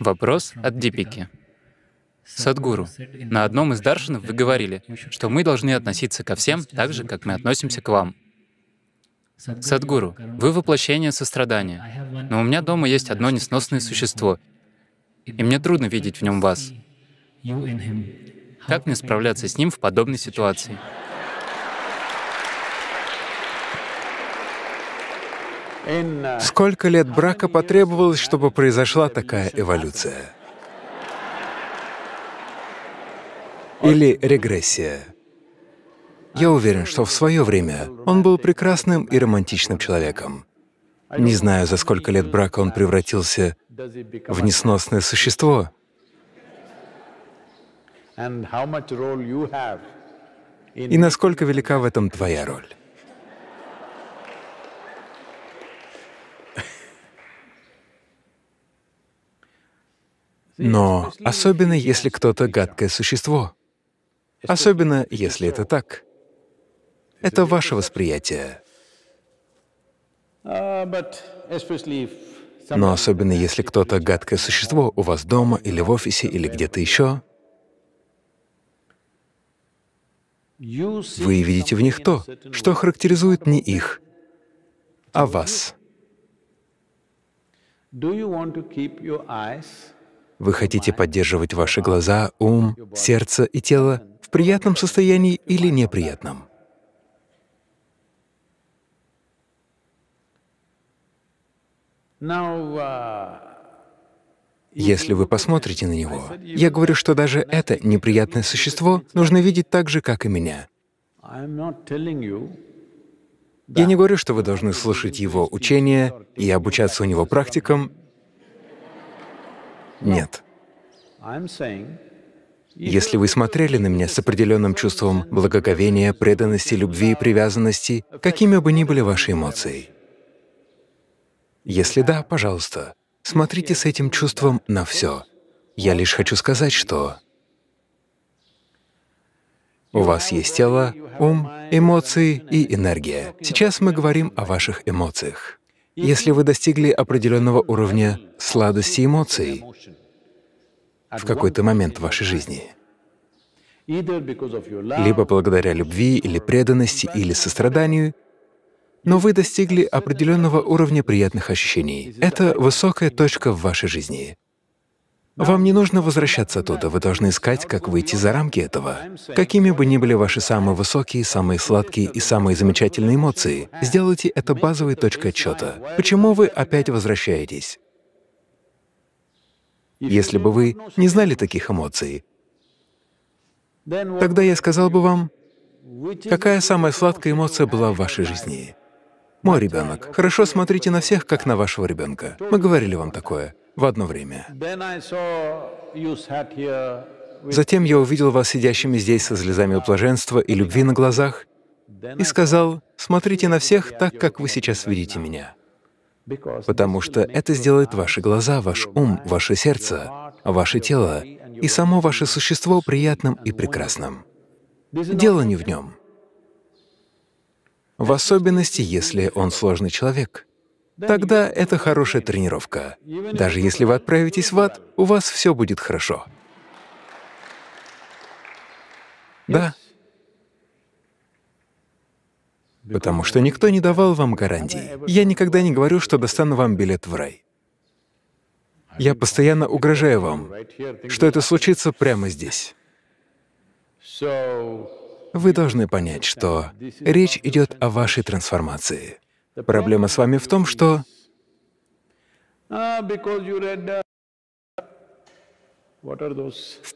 Вопрос от Дипики. Садгуру, на одном из даршинов вы говорили, что мы должны относиться ко всем так же, как мы относимся к вам. Садгуру, вы воплощение сострадания, но у меня дома есть одно несносное существо, и мне трудно видеть в нем вас. Как мне справляться с ним в подобной ситуации? Сколько лет брака потребовалось, чтобы произошла такая эволюция? Или регрессия? Я уверен, что в свое время он был прекрасным и романтичным человеком. Не знаю, за сколько лет брака он превратился в несносное существо. И насколько велика в этом твоя роль. Но особенно если кто-то гадкое существо, особенно если это так, это ваше восприятие. Но особенно если кто-то гадкое существо у вас дома или в офисе или где-то еще, вы видите в них то, что характеризует не их, а вас. Do you want to keep your eyes вы хотите поддерживать ваши глаза, ум, сердце и тело в приятном состоянии или неприятном. Если вы посмотрите на него, я говорю, что даже это неприятное существо нужно видеть так же, как и меня. Я не говорю, что вы должны слушать его учения и обучаться у него практикам нет. Если вы смотрели на меня с определенным чувством благоговения, преданности, любви и привязанности, какими бы ни были ваши эмоции, если да, пожалуйста, смотрите с этим чувством на все. Я лишь хочу сказать, что у вас есть тело, ум, эмоции и энергия. Сейчас мы говорим о ваших эмоциях. Если вы достигли определенного уровня сладости эмоций, в какой-то момент в вашей жизни. Либо благодаря любви, или преданности, или состраданию, но вы достигли определенного уровня приятных ощущений. Это высокая точка в вашей жизни. Вам не нужно возвращаться оттуда, вы должны искать, как выйти за рамки этого. Какими бы ни были ваши самые высокие, самые сладкие и самые замечательные эмоции, сделайте это базовой точкой отчета. Почему вы опять возвращаетесь? если бы вы не знали таких эмоций, тогда я сказал бы вам, какая самая сладкая эмоция была в вашей жизни. Мой ребенок. Хорошо смотрите на всех, как на вашего ребенка. Мы говорили вам такое в одно время. Затем я увидел вас сидящими здесь со слезами блаженства и любви на глазах и сказал, «Смотрите на всех так, как вы сейчас видите меня» потому что это сделает ваши глаза, ваш ум, ваше сердце, ваше тело и само ваше существо приятным и прекрасным. Дело не в нем. В особенности, если он сложный человек, тогда это хорошая тренировка. Даже если вы отправитесь в ад, у вас все будет хорошо. Да, потому что никто не давал вам гарантий. Я никогда не говорю, что достану вам билет в рай. Я постоянно угрожаю вам, что это случится прямо здесь. Вы должны понять, что речь идет о вашей трансформации. Проблема с вами в том, что в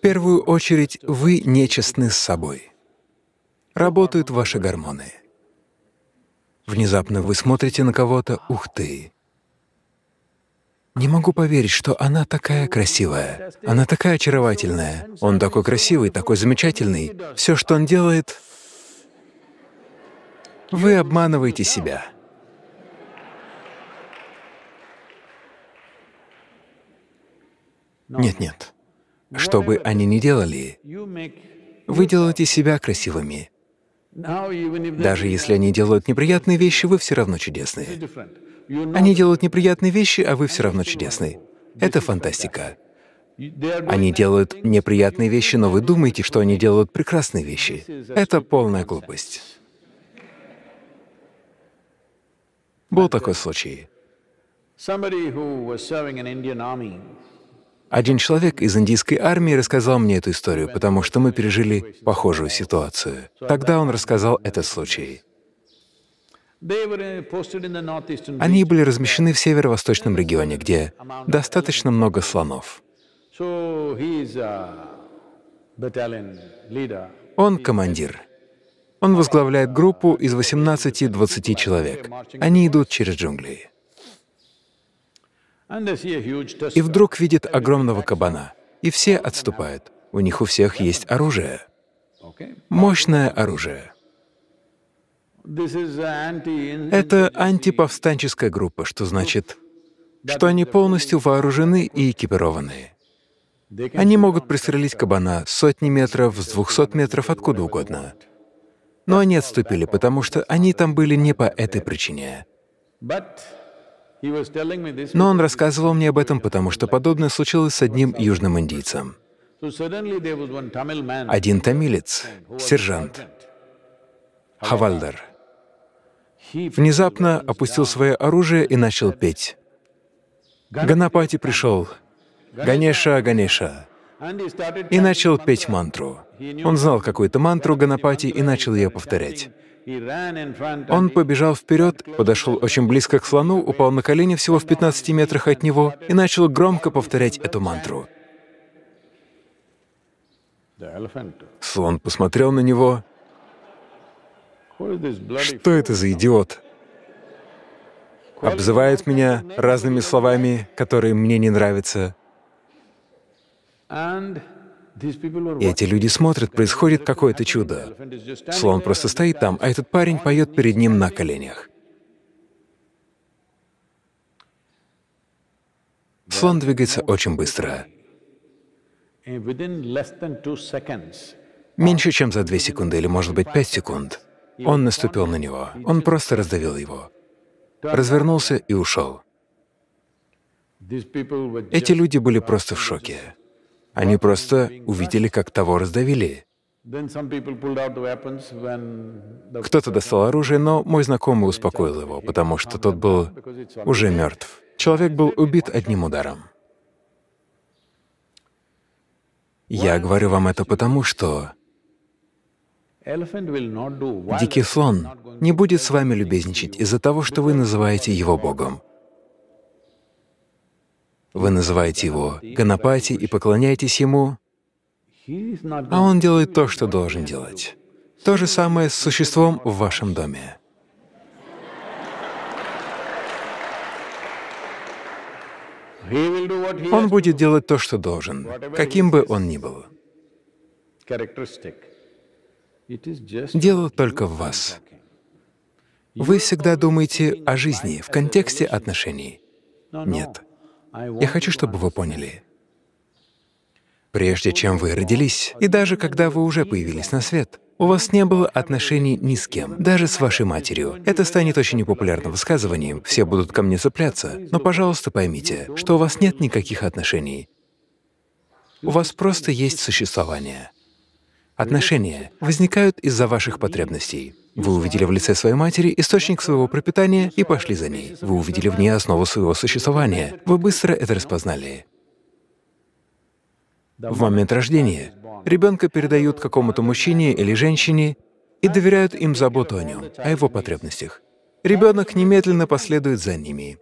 первую очередь вы нечестны с собой. Работают ваши гормоны. Внезапно вы смотрите на кого-то, ух ты. Не могу поверить, что она такая красивая, она такая очаровательная, он такой красивый, такой замечательный. Все, что он делает, вы обманываете себя. Нет-нет. Что бы они ни делали, вы делаете себя красивыми. Даже если они делают неприятные вещи, вы все равно чудесные. Они делают неприятные вещи, а вы все равно чудесные. Это фантастика. Они делают неприятные вещи, но вы думаете, что они делают прекрасные вещи. Это полная глупость. Был такой случай. Один человек из индийской армии рассказал мне эту историю, потому что мы пережили похожую ситуацию. Тогда он рассказал этот случай. Они были размещены в северо-восточном регионе, где достаточно много слонов. Он командир. Он возглавляет группу из 18-20 человек. Они идут через джунгли. И вдруг видит огромного кабана, и все отступают. У них у всех есть оружие. Мощное оружие. Это антиповстанческая группа, что значит, что они полностью вооружены и экипированы. Они могут пристрелить кабана сотни метров, с двухсот метров, откуда угодно. Но они отступили, потому что они там были не по этой причине. Но он рассказывал мне об этом, потому что подобное случилось с одним южным индийцем. Один тамилец, сержант, Хавальдар, внезапно опустил свое оружие и начал петь. Ганапати пришел, Ганеша, Ганеша, и начал петь мантру. Он знал какую-то мантру Ганапати и начал ее повторять. Он побежал вперед, подошел очень близко к слону, упал на колени всего в 15 метрах от него и начал громко повторять эту мантру. Слон посмотрел на него. «Что это за идиот?» Обзывает меня разными словами, которые мне не нравятся. И эти люди смотрят, происходит какое-то чудо. Слон просто стоит там, а этот парень поет перед ним на коленях. Слон двигается очень быстро. Меньше чем за 2 секунды или, может быть, 5 секунд он наступил на него, он просто раздавил его, развернулся и ушел. Эти люди были просто в шоке. Они просто увидели, как того раздавили. Кто-то достал оружие, но мой знакомый успокоил его, потому что тот был уже мертв. Человек был убит одним ударом. Я говорю вам это потому, что дикий слон не будет с вами любезничать из-за того, что вы называете его Богом. Вы называете его Ганапати и поклоняетесь ему, а он делает то, что должен делать. То же самое с существом в вашем доме. Он будет делать то, что должен, каким бы он ни был. Дело только в вас. Вы всегда думаете о жизни в контексте отношений. Нет. Я хочу, чтобы вы поняли, прежде чем вы родились, и даже когда вы уже появились на свет, у вас не было отношений ни с кем, даже с вашей матерью. Это станет очень непопулярным высказыванием, все будут ко мне цепляться, но, пожалуйста, поймите, что у вас нет никаких отношений. У вас просто есть существование. Отношения возникают из-за ваших потребностей. Вы увидели в лице своей матери источник своего пропитания и пошли за ней. Вы увидели в ней основу своего существования. Вы быстро это распознали. В момент рождения ребенка передают какому-то мужчине или женщине и доверяют им заботу о нем, о его потребностях. Ребенок немедленно последует за ними.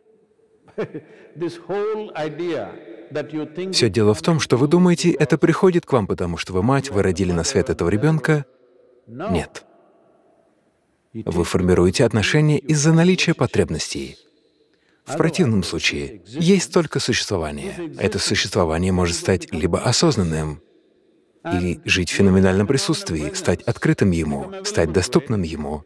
Все дело в том, что вы думаете, это приходит к вам, потому что вы мать, вы родили на свет этого ребенка. Нет. Вы формируете отношения из-за наличия потребностей. В противном случае есть только существование. Это существование может стать либо осознанным, и жить в феноменальном присутствии, стать открытым ему, стать доступным ему,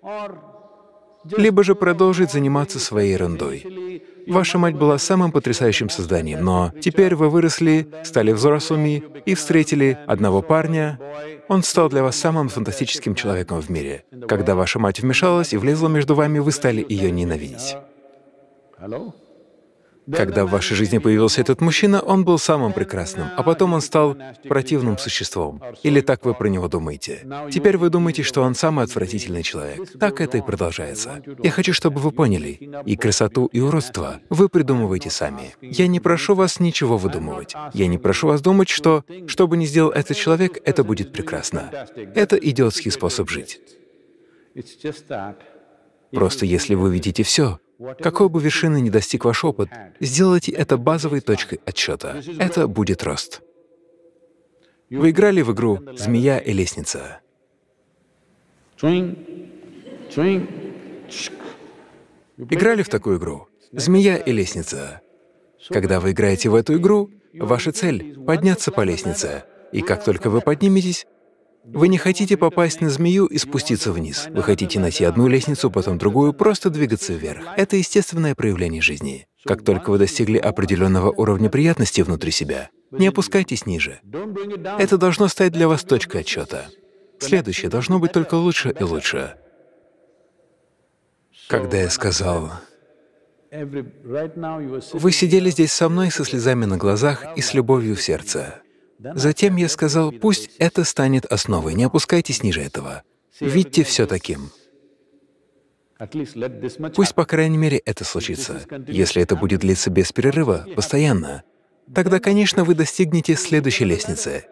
либо же продолжить заниматься своей ерундой. Ваша мать была самым потрясающим созданием, но теперь вы выросли, стали взрослыми и встретили одного парня. Он стал для вас самым фантастическим человеком в мире. Когда ваша мать вмешалась и влезла между вами, вы стали ее ненавидеть. Когда в вашей жизни появился этот мужчина, он был самым прекрасным, а потом он стал противным существом. Или так вы про него думаете. Теперь вы думаете, что он самый отвратительный человек. Так это и продолжается. Я хочу, чтобы вы поняли, и красоту, и уродство вы придумываете сами. Я не прошу вас ничего выдумывать. Я не прошу вас думать, что, что бы ни сделал этот человек, это будет прекрасно. Это идиотский способ жить. Просто если вы видите все, какой бы вершины ни достиг ваш опыт, сделайте это базовой точкой отсчета. Это будет рост. Вы играли в игру «Змея и лестница». Играли в такую игру «Змея и лестница». Когда вы играете в эту игру, ваша цель — подняться по лестнице, и как только вы подниметесь, вы не хотите попасть на змею и спуститься вниз. Вы хотите найти одну лестницу, потом другую, просто двигаться вверх. Это естественное проявление жизни. Как только вы достигли определенного уровня приятности внутри себя, не опускайтесь ниже. Это должно стать для вас точкой отчета. Следующее должно быть только лучше и лучше. Когда я сказал, «Вы сидели здесь со мной со слезами на глазах и с любовью в сердце. Затем я сказал, пусть это станет основой, не опускайтесь ниже этого. Видьте все таким. Пусть, по крайней мере, это случится. Если это будет длиться без перерыва, постоянно, тогда, конечно, вы достигнете следующей лестницы.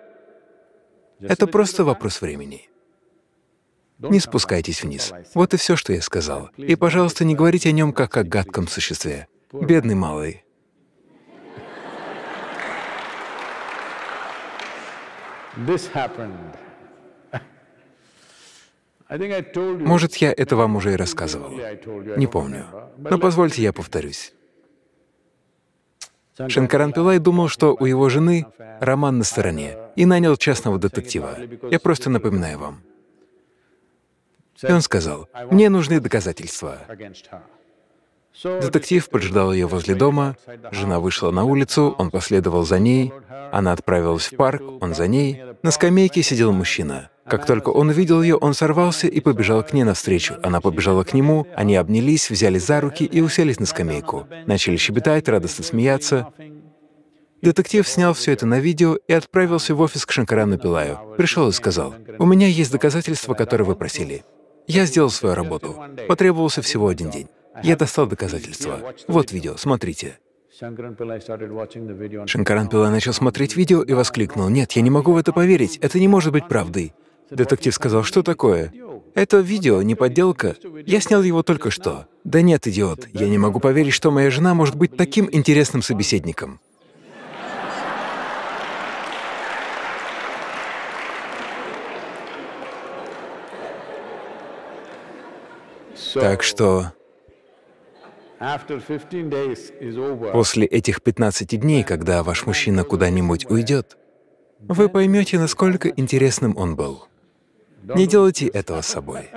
Это просто вопрос времени. Не спускайтесь вниз. Вот и все, что я сказал. И, пожалуйста, не говорите о нем как о гадком существе. Бедный малый. this happened. Может, я это вам уже и рассказывал. Не помню. Но позвольте, я повторюсь. Шинкаран Пилай думал, что у его жены роман на стороне, и нанял частного детектива. Я просто напоминаю вам. И он сказал, «Мне нужны доказательства». Детектив поджидал ее возле дома, жена вышла на улицу, он последовал за ней, она отправилась в парк, он за ней. На скамейке сидел мужчина. Как только он увидел ее, он сорвался и побежал к ней навстречу. Она побежала к нему, они обнялись, взяли за руки и уселись на скамейку. Начали щебетать, радостно смеяться. Детектив снял все это на видео и отправился в офис к Шанкарану Пилаю. Пришел и сказал, «У меня есть доказательства, которые вы просили. Я сделал свою работу. Потребовался всего один день». Я достал доказательства. Вот видео, смотрите. Шанкаран Пилай начал смотреть видео и воскликнул, «Нет, я не могу в это поверить, это не может быть правдой». Детектив сказал, «Что такое?» «Это видео, не подделка. Я снял его только что». «Да нет, идиот, я не могу поверить, что моя жена может быть таким интересным собеседником». Так что После этих 15 дней, когда ваш мужчина куда-нибудь уйдет, вы поймете, насколько интересным он был. Не делайте этого с собой.